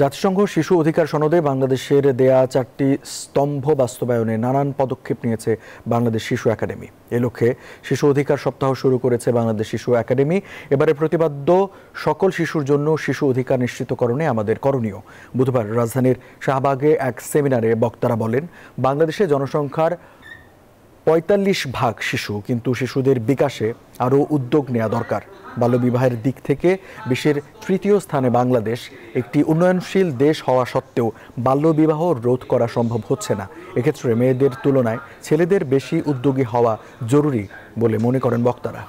জাতিসংঘ শিশু অধিকার সনদে বাংলাদেশের দেয়া চারটি স্তম্ভ বাস্তবায়নে নানান পদক্ষেপ নিয়েছে বাংলাদেশ শিশু একাডেমি এ লক্ষ্যে শিশু অধিকার সপ্তাহ শুরু করেছে বাংলাদেশ শিশু একাডেমি এবারে প্রতিবাদ্য সকল শিশুর জন্য শিশু অধিকার নিশ্চিতকরণে আমাদের করণীয় বুধবার রাজধানীর শাহবাগে এক সেমিনারে বক্তারা বলেন বাংলাদেশে জনসংখ্যার ৪৫ ভাগ শিশু কিন্তু শিশুদের বিকাশে আরও উদ্যোগ নেওয়া দরকার বাল্যবিবাহের দিক থেকে বিশ্বের তৃতীয় স্থানে বাংলাদেশ একটি উন্নয়নশীল দেশ হওয়া সত্ত্বেও বাল্যবিবাহ রোধ করা সম্ভব হচ্ছে না এক্ষেত্রে মেয়েদের তুলনায় ছেলেদের বেশি উদ্যোগী হওয়া জরুরি বলে মনে করেন বক্তারা